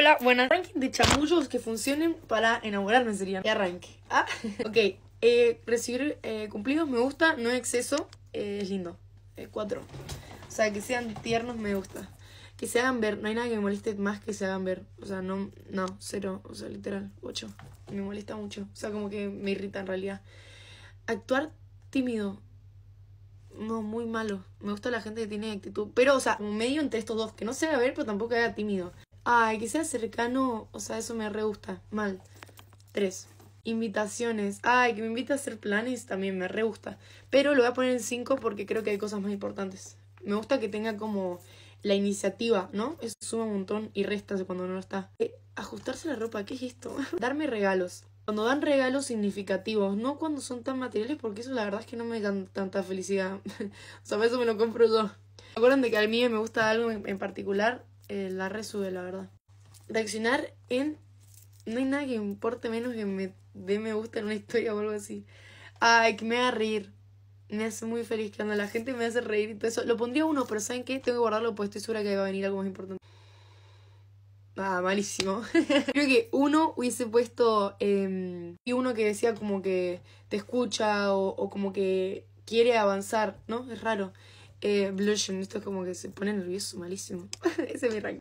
Hola, buenas. Ranking de chamullos que funcionen para enamorarme sería Y arranque. Ah, ok. Eh, recibir eh, cumplidos me gusta, no exceso. Eh, es lindo. cuatro. O sea, que sean tiernos me gusta. Que se hagan ver. No hay nada que me moleste más que se hagan ver. O sea, no, no, cero. O sea, literal, ocho. Me molesta mucho. O sea, como que me irrita en realidad. Actuar tímido. No, muy malo. Me gusta la gente que tiene actitud. Pero, o sea, como medio entre estos dos. Que no se haga ver, pero tampoco haga tímido. Ay, que sea cercano, o sea, eso me re gusta. Mal. Tres Invitaciones. Ay, que me invite a hacer planes también me re gusta. Pero lo voy a poner en cinco porque creo que hay cosas más importantes. Me gusta que tenga como la iniciativa, ¿no? Eso suma un montón y resta cuando no lo está. Eh, ajustarse la ropa, ¿qué es esto? Darme regalos. Cuando dan regalos significativos, no cuando son tan materiales, porque eso la verdad es que no me dan tanta felicidad. o sea, eso me lo compro yo. Acuérdense acuerdan de que a mí me gusta algo en particular? Eh, la resube, la verdad. Reaccionar en. No hay nada que importe menos que me dé me gusta en una historia o algo así. Ay, que me haga reír. Me hace muy feliz cuando La gente me hace reír y todo eso. Lo pondría uno, pero ¿saben qué? Tengo que guardarlo porque estoy segura que va a venir algo más importante. Ah, malísimo. Creo que uno hubiese puesto. Em, y uno que decía como que te escucha o como que quiere avanzar, ¿no? Es raro. Eh, blushing, esto como que se pone nervioso, malísimo. Ese me mi